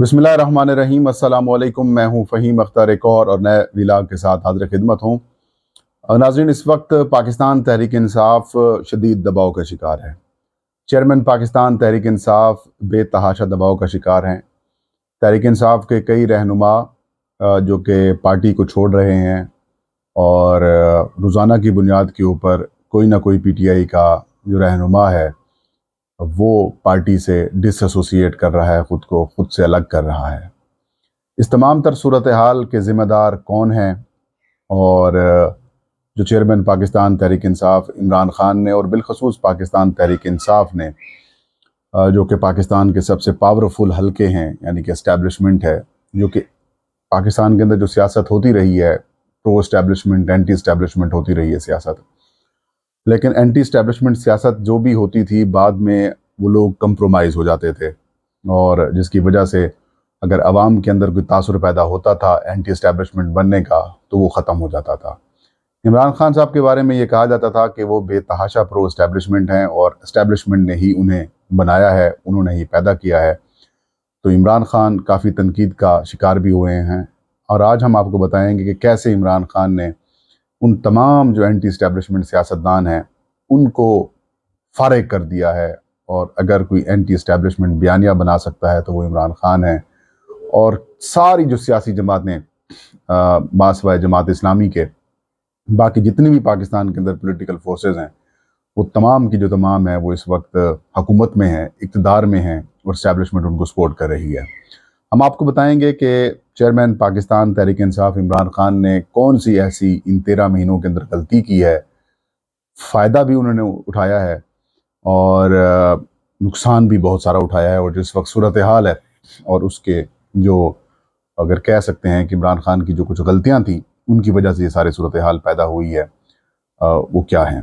बसमीम अल्लाम मैं हूँ फ़हीम अख्तर एक और, और नए विलाग के साथ हाजिर खिदमत हूँ नाजरन इस वक्त पाकिस्तान तहरीक इसाफ़ शदीद दबाव का शिकार है चेयरमैन पाकिस्तान तहरीक इसाफ़ बेतहाशा दबाव का शिकार हैं तहरीक इसाफ के कई रहनुमा जो कि पार्टी को छोड़ रहे हैं और रोज़ाना की बुनियाद के ऊपर कोई ना कोई पी टी आई का जो रहनुमा है वो पार्टी से डिसोसिएट कर रहा है ख़ुद को ख़ुद से अलग कर रहा है इस तमाम तर सूरत हाल के ज़िम्मेदार कौन हैं और जो चेयरमैन पाकिस्तान तहरीक इंसाफ इमरान ख़ान ने और बिलखसूस पाकिस्तान तहरीक इंसाफ ने जो कि पाकिस्तान के सबसे पावरफुल हलके हैं यानी कि इस्टेबलिशमेंट है जो कि पाकिस्तान के अंदर जो सियासत होती रही है प्रो इस्टेबलिशमेंट एंटी इस्टेबलिशमेंट होती रही है सियासत लेकिन एंटी इस्टेब्लिशमेंट सियासत जो भी होती थी बाद में वो लोग कंप्रोमाइज़ हो जाते थे और जिसकी वजह से अगर आवाम के अंदर कोई तासर पैदा होता था एंटी इस्टेबलिशमेंट बनने का तो वो ख़त्म हो जाता था इमरान खान साहब के बारे में ये कहा जाता था कि वो बेतहाशा प्रो इस्टेबलिशमेंट हैं और इस्टेबलिशमेंट ने ही उन्हें बनाया है उन्होंने ही पैदा किया है तो इमरान खान काफ़ी तनकीद का शिकार भी हुए हैं और आज हम आपको बताएंगे कि कैसे इमरान खान ने उन तमाम जो एंटी इस्टेबलिशमेंट सियासतदान हैं उनको फारग कर दिया है और अगर कोई एंटी इस्टेबलिशमेंट बयानिया बना सकता है तो वो इमरान खान है और सारी जो सियासी जमातें बासवा जमात इस्लामी के बाकी जितने भी पाकिस्तान के अंदर पोलिटिकल फोर्सेज हैं वो तमाम की जो तमाम है वो इस वक्त हकूमत में है इकतदार में हैं और इस्टेबलिशमेंट उनको सपोर्ट कर रही है हम आपको बताएंगे कि चेयरमैन पाकिस्तान तहरीक इंसाफ इमरान खान ने कौन सी ऐसी इन तेरह महीनों के अंदर गलती की है फ़ायदा भी उन्होंने उठाया है और नुकसान भी बहुत सारा उठाया है और जिस वक्त सूरत हाल है और उसके जो अगर कह सकते हैं कि इमरान खान की जो कुछ गलतियाँ थीं उनकी वजह से ये सारी सूरत हाल पैदा हुई है वो क्या हैं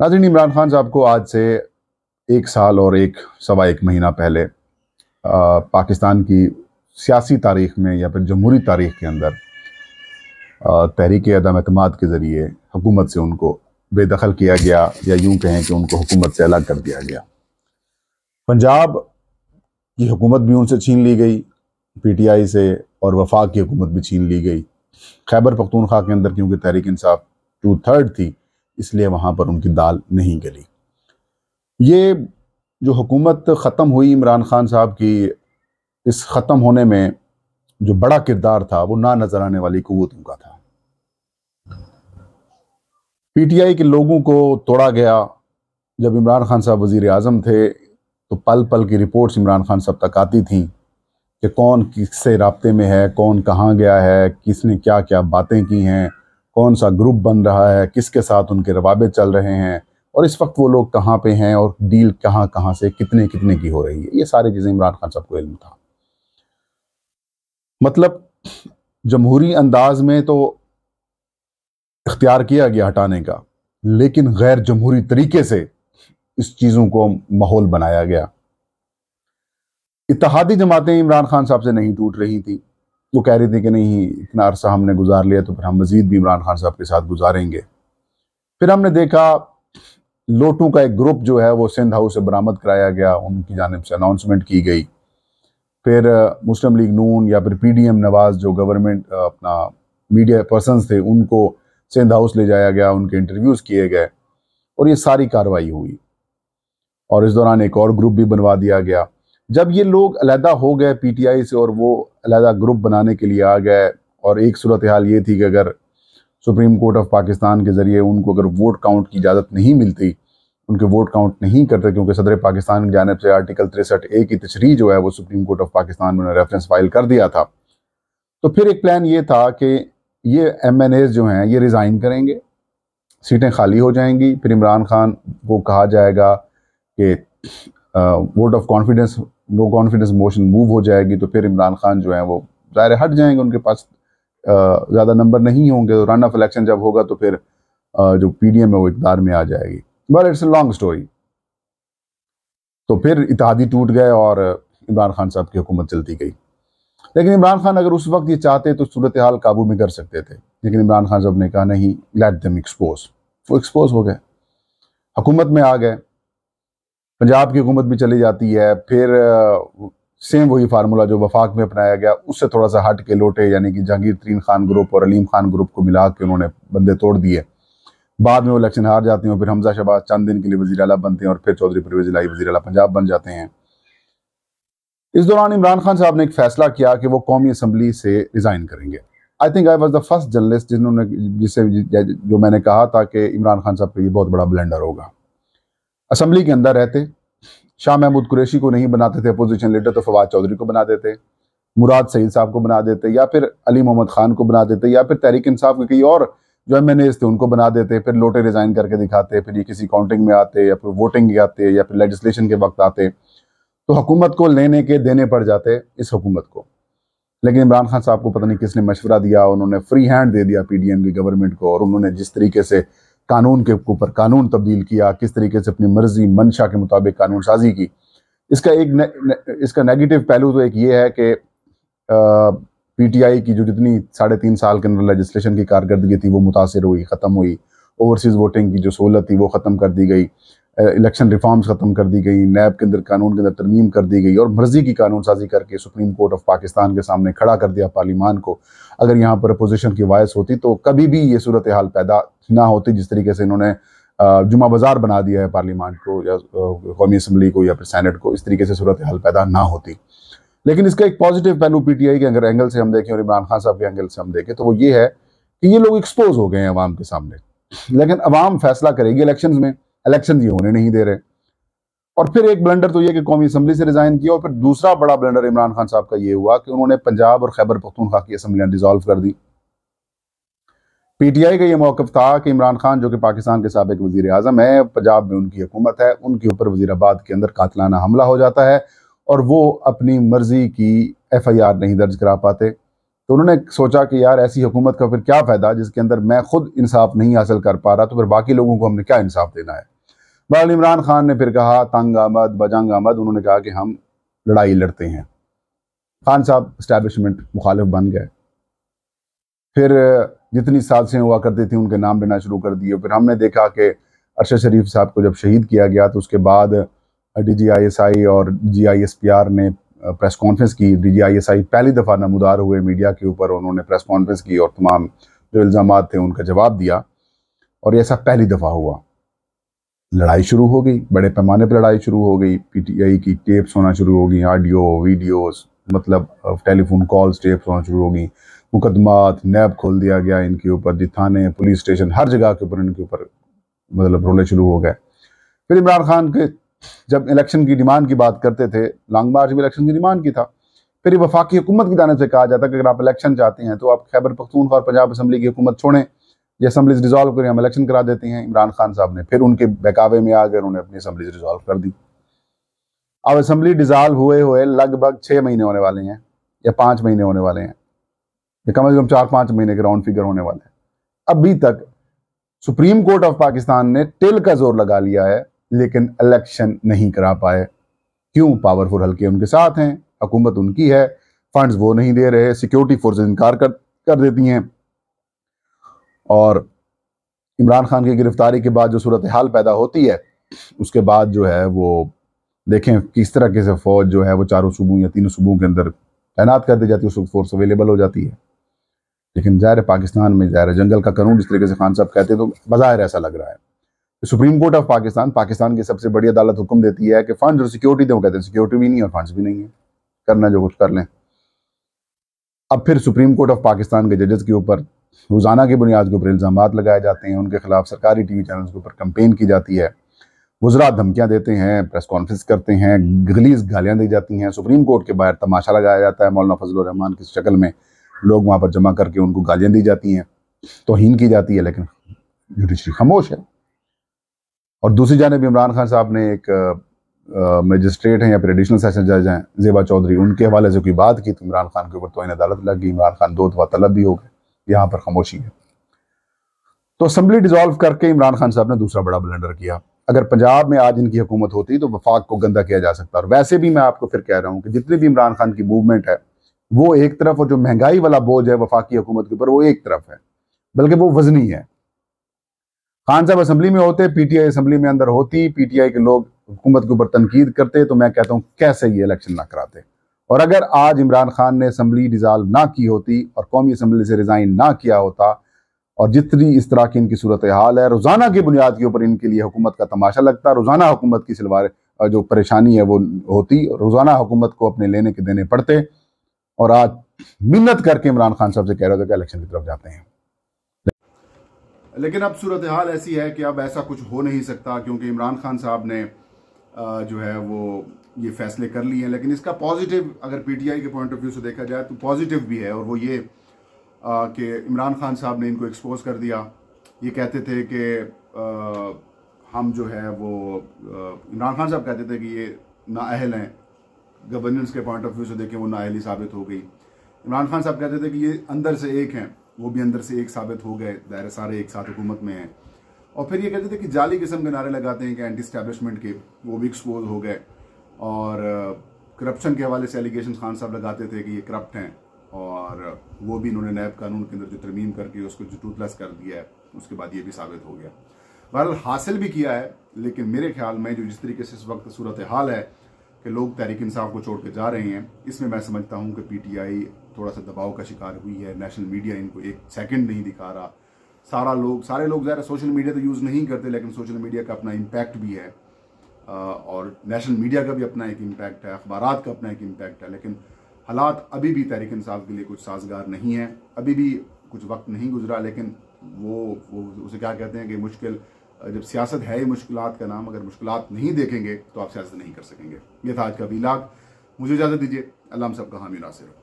नाजरीन इमरान खान साहब को आज से एक साल और एक सवा एक महीना पहले पाकिस्तान की सियासी तारीख में या फिर जमहूरी तारीख के अंदर तहरीक अदम अतमाद के ज़रिए हुकूमत से उनको बेदखल किया गया या यूं कहें कि उनको हुकूमत से अलग कर दिया गया पंजाब की हुकूमत भी उनसे छीन ली गई पीटीआई से और वफाक की हुकूमत भी छीन ली गई खैबर पख्तूनख्वा के अंदर क्योंकि तहरीक इंसाफ टू थर्ड थी इसलिए वहाँ पर उनकी दाल नहीं गली ये जो हुकूमत ख़त्म हुई इमरान खान साहब की इस ख़त्म होने में जो बड़ा किरदार था वो ना नज़र आने वाली क़ुतों का था पीटीआई के लोगों को तोड़ा गया जब इमरान खान साहब वज़ी अजम थे तो पल पल की रिपोर्ट्स इमरान खान साहब तक आती थी कि कौन किससे रबते में है कौन कहाँ गया है किसने क्या क्या बातें की हैं कौन सा ग्रुप बन रहा है किसके साथ उनके रवाबे चल रहे हैं और इस वक्त वो लोग कहाँ पे हैं और डील कहाँ कहाँ से कितने कितने की हो रही है ये सारी चीज़ें इमरान खान साहब को इल्म था मतलब जमहूरी अंदाज में तो इख्तियार किया गया हटाने का लेकिन गैर जमहूरी तरीके से इस चीज़ों को माहौल बनाया गया इतिहादी जमातें इमरान खान साहब से नहीं टूट रही थी वो कह रही थी कि नहीं इतना अरसा हमने गुजार लिया तो फिर हम मज़ीद भी इमरान खान साहब के साथ गुजारेंगे फिर हमने देखा लोटों का एक ग्रुप जो है वो सिंध हाउस से बरामद कराया गया उनकी जानब से अनाउंसमेंट की गई फिर मुस्लिम लीग नून या फिर पीडीएम नवाज़ जो गवर्नमेंट अपना मीडिया पर्सनस थे उनको सिंध हाउस ले जाया गया उनके इंटरव्यूज़ किए गए और ये सारी कार्रवाई हुई और इस दौरान एक और ग्रुप भी बनवा दिया गया जब ये लोग अलहदा हो गए पीटीआई से और वो अलहदा ग्रुप बनाने के लिए आ गए और एक सूरत हाल ये थी कि अगर सुप्रीम कोर्ट ऑफ पाकिस्तान के ज़रिए उनको अगर वोट काउंट की इजाज़त नहीं मिलती उनके वोट काउंट नहीं करते क्योंकि सदर पाकिस्तान की जानब से आर्टिकल तिरसठ ए की तशरी जो है वो सुप्रीम कोर्ट ऑफ पाकिस्तान में रेफरेंस फाइल कर दिया था तो फिर एक प्लान ये था कि ये एम एन एज जो हैं ये रिज़ाइन करेंगे सीटें खाली हो जाएंगी फिर इमरान खान को कहा जाएगा कि vote of confidence no confidence motion move हो जाएगी तो फिर इमरान खान जो है वो ज़ाहिर हट जाएंगे उनके पास ज़्यादा नंबर नहीं होंगे तो रन ऑफ इलेक्शन जब होगा तो फिर आ, जो पी डी एम है वो इकदार में आ जाएगी वेल इट्स लॉन्ग स्टोरी तो फिर इतिहादी टूट गए और इमरान खान साहब की हुकूमत चलती गई लेकिन इमरान खान अगर उस वक्त ये चाहते तो सूरत हाल काबू में कर सकते थे लेकिन इमरान खान साहब ने कहा नहीं लेट दम एक्सपोज वो एक्सपोज हो गए हुकूमत में आ गए पंजाब की हुकूमत भी चली जाती है फिर सेम वही फार्मूला जो वफाक में अपनाया गया उससे थोड़ा सा हट के लोटे यानी कि जहांगीर तरीन खान ग्रुप और अलीम खान ग्रुप को मिला के उन्होंने बंदे तोड़ दिए बाद में वो इलेक्शन हार जाते हैं और फिर हमजा शहबाज चंद दिन के लिए वजी अला बनते हैं और फिर चौधरी परवेज लाई वजी अला पंजाब बन जाते हैं इस दौरान इमरान खान साहब ने एक फैसला किया कि वो कौमी असम्बली से रिज़ाइन करेंगे I think I was the first journalist जिन्होंने जिसे जो मैंने कहा था कि इमरान खान साहब का ये बहुत बड़ा ब्लेंडर होगा असम्बली के अंदर रहते शाह महमूद कुरेशी को नहीं बनाते थे अपोजिशन लीडर तो फवाद चौधरी को बना देते मुराद सईद साहब को बना देते या फिर अली मोहम्मद खान को बना देते या फिर तहरीक इंसाफ के कई और जो एम थे उनको बना देते फिर लोटे रिज़ाइन करके दिखाते फिर ये किसी काउंटिंग में आते या फिर वोटिंग आते या फिर लेजिस्लेशन के वक्त आते तो हुकूमत को लेने के देने पड़ जाते इस हुकूमत को लेकिन इमरान खान साहब को पता नहीं किसने मशवरा दिया उन्होंने फ्री हैंड दे दिया पी की गवर्नमेंट को और उन्होंने जिस तरीके से कानून के ऊपर कानून तब्दील किया किस तरीके से अपनी मर्जी मंशा के मुताबिक कानून साजी की इसका एक ने, ने, इसका नेगेटिव पहलू तो एक ये है कि पीटीआई की जो जितनी साढ़े तीन साल के अंदर लेजिस्लेशन की कारकर्दगी थी वो मुतासर हुई ख़त्म हुई ओवरसीज़ वोटिंग की जो सहूलत थी वो ख़त्म कर दी गई इलेक्शन रिफॉर्म्स ख़त्म कर दी गई नैब के अंदर कानून के अंदर तरमीम कर दी गई और मर्ज़ी की कानून साजी करके सुप्रीम कोर्ट ऑफ पाकिस्तान के सामने खड़ा कर दिया पार्लीमान को अगर यहाँ पर अपोजिशन की वायस होती तो कभी भी ये सूरत हाल पैदा ना होती जिस तरीके से इन्होंने जुमा बाज़ार बना दिया है पार्लीमान को या कौमी असम्बली को या फिर सैनट को इस तरीके से सूरत हाल पैदा ना होती लेकिन इसका एक पॉजिटिव पहलू पीटीआई के अगर एंगल से हम देखें और इमरान खान साहब के एंगल से हम देखें तो वो ये है कि ये लोग एक्सपोज हो गए हैं अवाम के सामने लेकिन अवाम फैसला करेगी इलेक्शन में इलेक्शन ये होने नहीं दे रहे और फिर एक ब्लेंडर तो ये कि कौमी असम्बली से रिज़ाइन किया और फिर दूसरा बड़ा ब्लेंडर इमरान खान साहब का ये हुआ कि उन्होंने पंजाब और खैबर पख्तूनखा की असम्बलियां डिजोल्व कर दी पीटीआई का ये मौकफ था कि इमरान खान जो कि पाकिस्तान के सबक वजी अजम है पंजाब में उनकी हुकूमत है उनके ऊपर वजीराबाद के अंदर कातलाना हमला हो जाता है और वो अपनी मर्ज़ी की एफ़ आई आर नहीं दर्ज करा पाते तो उन्होंने सोचा कि यार ऐसी हुकूमत का फिर क्या फ़ायदा जिसके अंदर मैं खुद इंसाफ नहीं हासिल कर पा रहा तो फिर बाकी लोगों को हमने क्या इंसाफ देना है बहर इमरान खान ने फिर कहा तंग आमद बजंग आमद उन्होंने कहा कि हम लड़ाई लड़ते हैं खान साहब इस्टेबलिशमेंट मुखालिफ बन गए फिर जितनी साजिशें हुआ करती थी उनके नाम लेना शुरू कर दिए फिर हमने देखा कि अरशद शरीफ साहब को जब शहीद किया गया तो उसके बाद डीजीआईएसआई और जीआईएसपीआर ने प्रेस कॉन्फ्रेंस की डीजीआईएसआई पहली दफ़ा नमदार हुए मीडिया के ऊपर उन्होंने प्रेस कॉन्फ्रेंस की और तमाम जो इल्ज़ाम थे उनका जवाब दिया और ऐसा पहली दफ़ा हुआ लड़ाई शुरू हो गई बड़े पैमाने पर लड़ाई शुरू हो गई पीटीआई की टेप्स होना शुरू हो गई ऑडियो वीडियोस मतलब टेलीफोन कॉल्स टेप्स होना शुरू हो गई मुकदमात नैब खोल दिया गया इनके ऊपर जी थाने पुलिस स्टेशन हर जगह के ऊपर इनके ऊपर मतलब रोले शुरू हो गए फिर इमरान खान के जब इलेक्शन की डिमांड की बात करते थे लॉन्ग मार्च भी इलेक्शन की डिमांड की था फिर वफाकी हुकूमत की जाने से कहा जाता कि अगर आप इलेक्शन चाहते हैं तो आप खैबर पख्तूनख्वा और पंजाब असम्बली की हुकूमत छोड़ें ये असम्बलीज डिजॉल्व करें हम इलेक्शन करा देते हैं इमरान खान साहब ने फिर उनके बहकावे में आकर उन्होंने अपनी असम्बलीज डिजॉल्व कर दी अब असम्बली डिजॉल्व हुए हुए लगभग छः महीने होने वाले हैं या पाँच महीने होने वाले हैं या कम अज़ कम चार पाँच महीने के राउंड फिगर होने वाले हैं अभी तक सुप्रीम कोर्ट ऑफ पाकिस्तान ने टेल का जोर लगा लिया है लेकिन इलेक्शन नहीं करा पाए क्यों पावरफुल हल्के उनके साथ हैं हुकूमत उनकी है फंड्स वो नहीं दे रहे सिक्योरिटी फोर्स इनकार कर कर देती हैं और इमरान खान की गिरफ्तारी के बाद जो सूरत हाल पैदा होती है उसके बाद जो है वो देखें किस तरह से फ़ौज जो है वो चारों सूबों या तीनों सूबों के अंदर तैनात कर दी जाती है उस फोर्स अवेलेबल हो जाती है लेकिन ज़ाहिर पाकिस्तान में ज़ाहिर जंगल का कानून जिस तरीके से खान साहब कहते हैं तो बाहर ऐसा लग रहा है Supreme Court of Pakistan Pakistan की सबसे बड़ी अदालत हुक्म देती है कि फंड और सिक्योरिटी दें कहते हैं सिक्योरिटी भी नहीं और फंड्स भी नहीं है करना जो कुछ कर लें अब फिर सुप्रीम कोर्ट ऑफ पाकिस्तान के जजेस के ऊपर रोज़ाना की बुनियाद के ऊपर इल्ज़ाम लगाए जाते हैं उनके खिलाफ सरकारी टी वी चैनल्स के ऊपर कंपेन की जाती है वजरा धमकियाँ देते हैं प्रेस कॉन्फ्रेंस करते हैं गलीस गालियाँ दी जाती हैं सुप्रीम कोर्ट के बाहर तमाशा लगाया जाता है मौलाना फजल रहमान की शक्ल में लोग वहाँ पर जमा करके उनको गालियाँ दी जाती हैं तोहन की जाती है लेकिन जुडिशरी खामोश है और दूसरी जानब इमरान खान साहब ने एक मजिस्ट्रेट हैं या फिर एडिशनल सेशन जज हैं जेबा चौधरी उनके हवाले से कोई बात की तो इमरान खान के ऊपर तो इन अदालत लग गई इमरान खान दो दफा तलब भी हो गए यहाँ पर खामोशी है तो असम्बली डिजॉल्व करके इमरान खान साहब ने दूसरा बड़ा ब्लेंडर किया अगर पंजाब में आज इनकी हुकूमत होती तो वफाक को गंदा किया जा सकता और वैसे भी मैं आपको फिर कह रहा हूँ कि जितनी भी इमरान खान की मूवमेंट है वो एक तरफ और जो महंगाई वाला बोझ है वफाकी हुकूमत के ऊपर वो एक तरफ है बल्कि वो वजनी है खान साहब असम्बली में होते पीटीआई असम्बली में अंदर होती पीटीआई के लोग हुकूमत के ऊपर तनकीद करते तो मैं कहता हूँ कैसे ये इलेक्शन ना कराते और अगर आज इमरान खान ने असम्बली डिज़ाल्व ना की होती और कौमी असम्बली से रिज़ाइन ना किया होता और जितनी इस तरह की इनकी सूरत हाल है रोज़ाना की बुनियाद के ऊपर इनके लिए हुकूमत का तमाशा लगता रोज़ाना हुकूमत की सिलवार जो परेशानी है वो होती रोज़ाना हुकूमत को अपने लेने के देने पड़ते और आज मिन्नत करके इमरान खान साहब से कह रहे थे कि इलेक्शन की तरफ जाते हैं लेकिन अब सूरत हाल ऐसी है कि अब ऐसा कुछ हो नहीं सकता क्योंकि इमरान खान साहब ने जो है वो ये फैसले कर लिए हैं लेकिन इसका पॉजिटिव अगर पीटीआई के पॉइंट ऑफ व्यू से देखा जाए तो पॉजिटिव भी है और वो ये कि इमरान खान साहब ने इनको एक्सपोज कर दिया ये कहते थे कि हम जो है वो इमरान खान साहब कहते थे कि ये नााहल हैं गवर्नेंस के पॉइंट ऑफ व्यू से देखें वो नााहली साबित हो गई इमरान खान साहब कहते थे कि ये अंदर से एक हैं वो भी अंदर से एक साबित हो गए दायरे सारे एक साथ हुकूमत में हैं और फिर ये कहते थे कि जाली किस्म के नारे लगाते हैं कि एंटी स्टैब्लिशमेंट के वो भी एक्सपोज हो गए और करप्शन uh, के हवाले से एलिगेशन खान साहब लगाते थे कि ये करप्ट हैं और uh, वो भी इन्होंने नैब कानून के अंदर जो तरमीम करके उसको जो टूथलेस कर दिया है उसके बाद ये भी साबित हो गया बहरहाल हासिल भी किया है लेकिन मेरे ख्याल में जो जिस तरीके से इस वक्त सूरत हाल है कि लोग तहरीक इंसाफ को छोड़ के जा रहे हैं इसमें मैं समझता हूँ कि पीटीआई थोड़ा सा दबाव का शिकार हुई है नेशनल मीडिया इनको एक सेकंड नहीं दिखा रहा सारा लोग सारे लोग ज़्यादा सोशल मीडिया तो यूज़ नहीं करते लेकिन सोशल मीडिया का अपना इम्पैक्ट भी है और नेशनल मीडिया का भी अपना एक इम्पैक्ट है अखबार का अपना एक इम्पैक्ट है लेकिन हालात अभी भी तहरीक इंसाफ के लिए कुछ साजगार नहीं है अभी भी कुछ वक्त नहीं गुजरा लेकिन वो वो उसे क्या कहते हैं कि मुश्किल जब सियासत है ही मुश्किल का नाम अगर मुश्किल नहीं देखेंगे तो आप सियासत नहीं कर सकेंगे यह था आज का वीलाग मुझे इजाज़त दीजिए अल्लाह हम सबका हामी नासिर हो